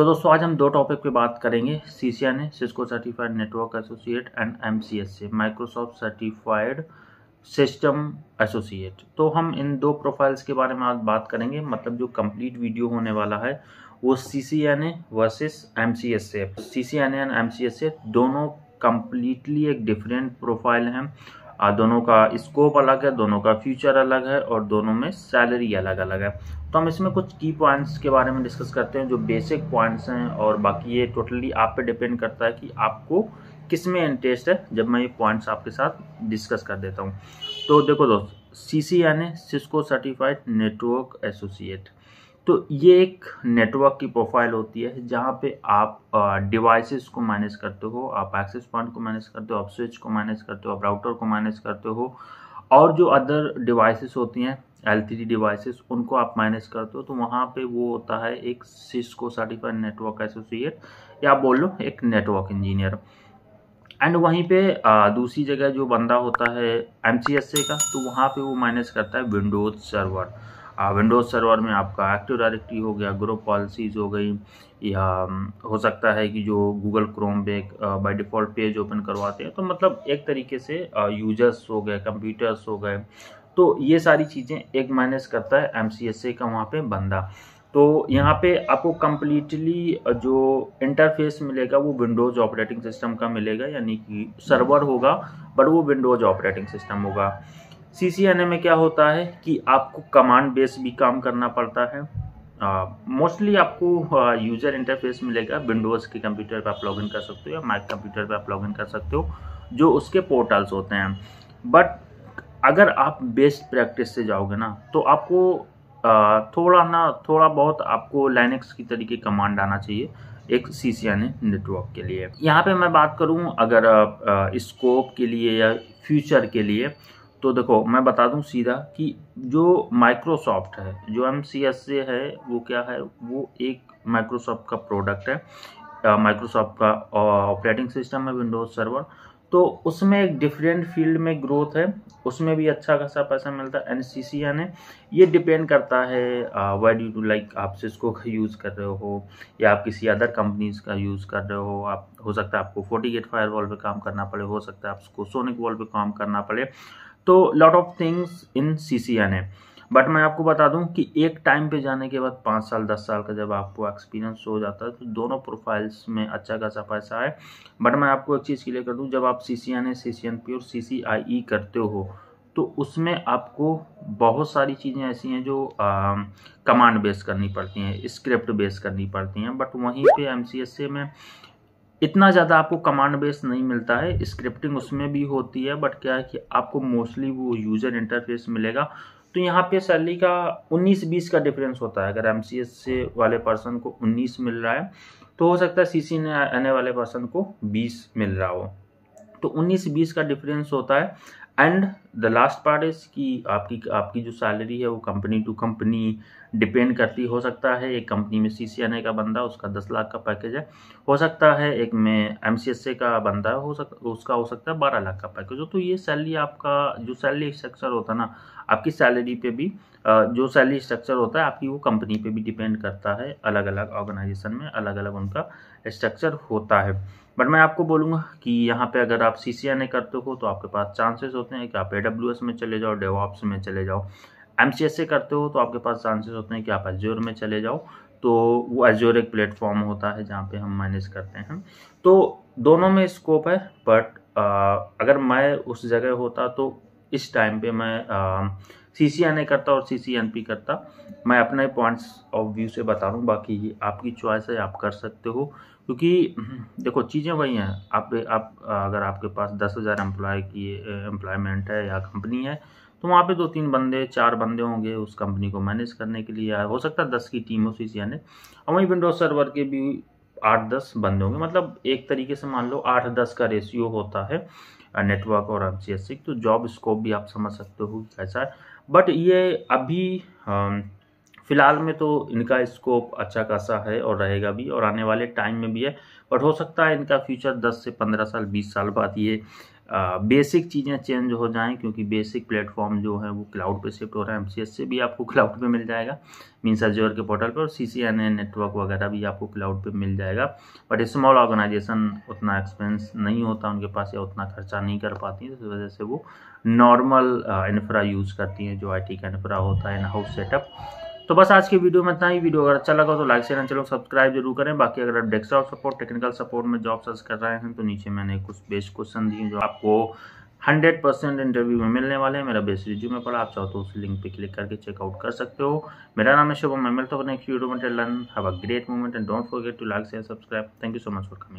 तो दोस्तों आज हम दो टॉपिक पे बात करेंगे C C N A Cisco certified network associate and M C S A Microsoft certified system associate तो हम इन दो प्रोफाइल्स के बारे में आज बात करेंगे मतलब जो कंप्लीट वीडियो होने वाला है वो C C N A versus M C S F C C N A and M C S F दोनों कम्प्लीटली एक डिफरेंट प्रोफाइल हैं दोनों का स्कोप अलग है दोनों का फ्यूचर अलग है और दोनों में सैलरी अलग अलग है तो हम इसमें कुछ की पॉइंट्स के बारे में डिस्कस करते हैं जो बेसिक पॉइंट्स हैं और बाकी ये टोटली आप पे डिपेंड करता है कि आपको किस में इंटरेस्ट है जब मैं ये पॉइंट्स आपके साथ डिस्कस कर देता हूँ तो देखो दोस्त सी सी यानी सिस्को सर्टिफाइड नेटवर्क एसोसिएट तो ये एक नेटवर्क की प्रोफाइल होती है जहाँ पे आप डिवाइसेस को मैनेज करते हो आप एक्सेस पॉइंट को मैनेज करते हो आप स्विच को मैनेज करते हो आप राउटर को मैनेज करते हो और जो अदर डिवाइसेस होती हैं एल डिवाइसेस उनको आप मैनेज करते हो तो वहाँ पे वो होता है एक सिस्को सर्टिफाइड नेटवर्क एसोसिएट या आप बोल लो एक नेटवर्क इंजीनियर एंड वहीं पे दूसरी जगह जो बंदा होता है एम का तो वहाँ पे वो मैनेज करता है विंडोज़ सर्वर विंडोज़ सर्वर में आपका एक्टिव डायरेक्टरी हो गया ग्रुप पॉलिसीज़ हो गई या हो सकता है कि जो गूगल क्रोम पे बाई डिफ़ॉल्ट पेज ओपन करवाते हैं तो मतलब एक तरीके से यूजर्स हो गए कंप्यूटर्स हो गए तो ये सारी चीज़ें एक माइनस करता है एम का वहाँ पर बंदा तो यहाँ पे आपको कम्प्लीटली जो इंटरफेस मिलेगा वो विंडोज़ ऑपरेटिंग सिस्टम का मिलेगा यानी कि सर्वर होगा बट वो विंडोज़ ऑपरेटिंग सिस्टम होगा सी में क्या होता है कि आपको कमांड बेस भी काम करना पड़ता है मोस्टली uh, आपको यूज़र uh, इंटरफेस मिलेगा विंडोज़ के कंप्यूटर पर आप लॉगिन कर सकते हो या माइक कंप्यूटर पर आप लॉगिन कर सकते हो जो उसके पोर्टल्स होते हैं बट अगर आप बेस्ट प्रैक्टिस से जाओगे ना तो आपको uh, थोड़ा ना थोड़ा बहुत आपको लाइनक्स की तरीके कमांड आना चाहिए एक सी सी एन नेटवर्क के लिए यहाँ पे मैं बात करूँ अगर स्कोप के लिए या फ्यूचर के लिए तो देखो मैं बता दूं सीधा कि जो माइक्रोसॉफ्ट है जो एम सी एस है वो क्या है वो एक माइक्रोसॉफ्ट का प्रोडक्ट है माइक्रोसॉफ्ट का ऑपरेटिंग सिस्टम है विंडोज सर्वर तो उसमें एक डिफरेंट फील्ड में ग्रोथ है उसमें भी अच्छा खासा पैसा मिलता है एन सी सी यानी ये डिपेंड करता है वाई यू डू लाइक आप सिस्को का यूज़ कर रहे हो या आप किसी अदर कंपनीज़ का यूज़ कर रहे हो आप हो सकता है आपको फोर्टी एट फायर वॉल पर काम करना पड़े हो सकता है आपको सोनिक वॉल पर काम करना पड़े तो lot of things in C C N A but मैं आपको बता दूं कि एक टाइम पे जाने के बाद पाँच साल दस साल का जब आपको एक्सपीरियंस हो जाता है तो दोनों प्रोफाइल्स में अच्छा खासा पैसा है बट मैं आपको एक चीज़ क्लियर कर दूं जब आप C C N A C C N P और सी सी आई ई करते हो तो उसमें आपको बहुत सारी चीज़ें ऐसी हैं जो कमांड बेस करनी पड़ती हैं स्क्रिप्ट बेस करनी पड़ती हैं बट वहीं पे एम सी एस ए में इतना ज़्यादा आपको कमांड बेस नहीं मिलता है स्क्रिप्टिंग उसमें भी होती है बट क्या है कि आपको मोस्टली वो यूज़र इंटरफेस मिलेगा तो यहाँ पे सैलरी का 19-20 का डिफरेंस होता है अगर एम से वाले पर्सन को 19 मिल रहा है तो हो सकता है सी सी ने आने वाले पर्सन को 20 मिल रहा हो तो 19-20 का डिफरेंस होता है and the last part is कि आपकी आपकी जो सैलरी है वो कंपनी टू कंपनी डिपेंड करती हो सकता है एक कंपनी में सी सी एन ए का बंदा उसका दस लाख का पैकेज है हो सकता है एक में एम सी एस ए का बंदा हो सकता उसका हो सकता है बारह लाख का पैकेज हो तो ये सैलरी आपका जो सैलरी स्ट्रक्चर होता है ना आपकी सैलरी पे भी जो सैलरी स्ट्रक्चर होता है आपकी वो कंपनी पे भी डिपेंड करता है अलग अलग ऑर्गेनाइजेशन में अलग अलग उनका स्ट्रक्चर होता है बट मैं आपको बोलूँगा कि यहाँ पे अगर आप सी सी एन ए करते हो तो आपके पास चांसेस होते हैं कि आप ए एस में चले जाओ डेवॉप्स में चले जाओ एम से करते हो तो आपके पास चांसेस होते हैं कि आप एजोर में चले जाओ तो वो एजोर एक प्लेटफॉर्म होता है जहाँ पे हम मैनेज करते हैं तो दोनों में स्कोप है बट अगर मैं उस जगह होता तो इस टाइम पे मैं सी सी एन ए करता और सी सी एन पी करता मैं अपने पॉइंट्स ऑफ व्यू से बता रहा हूँ बाकी ये आपकी चॉइस है आप कर सकते हो क्योंकि देखो चीज़ें वही हैं आप आप अगर आपके पास दस हज़ार एम्प्लॉय की एम्प्लॉयमेंट है या कंपनी है तो वहाँ पे दो तीन बंदे चार बंदे होंगे उस कंपनी को मैनेज करने के लिए हो सकता है दस की टीम हो सी सी और वहीं विंडोज सर्वर के भी आठ दस बंदे होंगे मतलब एक तरीके से मान लो आठ दस का रेशियो होता है नेटवर्क और एम सी तो जॉब स्कोप भी आप समझ सकते हो कैसा है बट ये अभी फिलहाल में तो इनका स्कोप अच्छा खासा है और रहेगा भी और आने वाले टाइम में भी है बट हो सकता है इनका फ्यूचर 10 से 15 साल 20 साल बाद ये बेसिक चीज़ें चेंज हो जाएं क्योंकि बेसिक प्लेटफॉर्म जो है वो क्लाउड पे शिफ्ट हो रहा है एम से भी आपको क्लाउड पे मिल जाएगा मीन्स अज्योर के पोर्टल पर और C C N a network वगैरह भी आपको क्लाउड पे मिल जाएगा बट स्मॉल ऑर्गेनाइजेशन उतना एक्सपेंस नहीं होता उनके पास या उतना खर्चा नहीं कर पाती तो इस वजह से वो नॉर्मल इन्फ्रा यूज़ करती हैं जो आई टी का इन्फ्रा होता है इन हाउस सेटअप तो बस आज की वीडियो में इतना ही वीडियो अगर अच्छा लगा तो लाइक शेयर चलो सब्सक्राइब जरूर करें बाकी अगर आप डेस्कटॉप सपोर्ट टेक्निकल सपोर्ट में जॉब सर्च कर रहे हैं तो नीचे मैंने कुछ बेस्ट क्वेश्चन दिए जो आपको 100 परसेंट इंटरव्यू में मिलने वाले हैं मेरा बेस्ट रिज्यू में पड़ा आप चाहो तो उस लिंक पे क्लिक करके चेकआउट कर सकते हो मेरा नाम है शुभम मैं मिलता हूँ नेक्स्ट वीडियो में learn have a great moment and don't forget to like share subscribe thank you so much for coming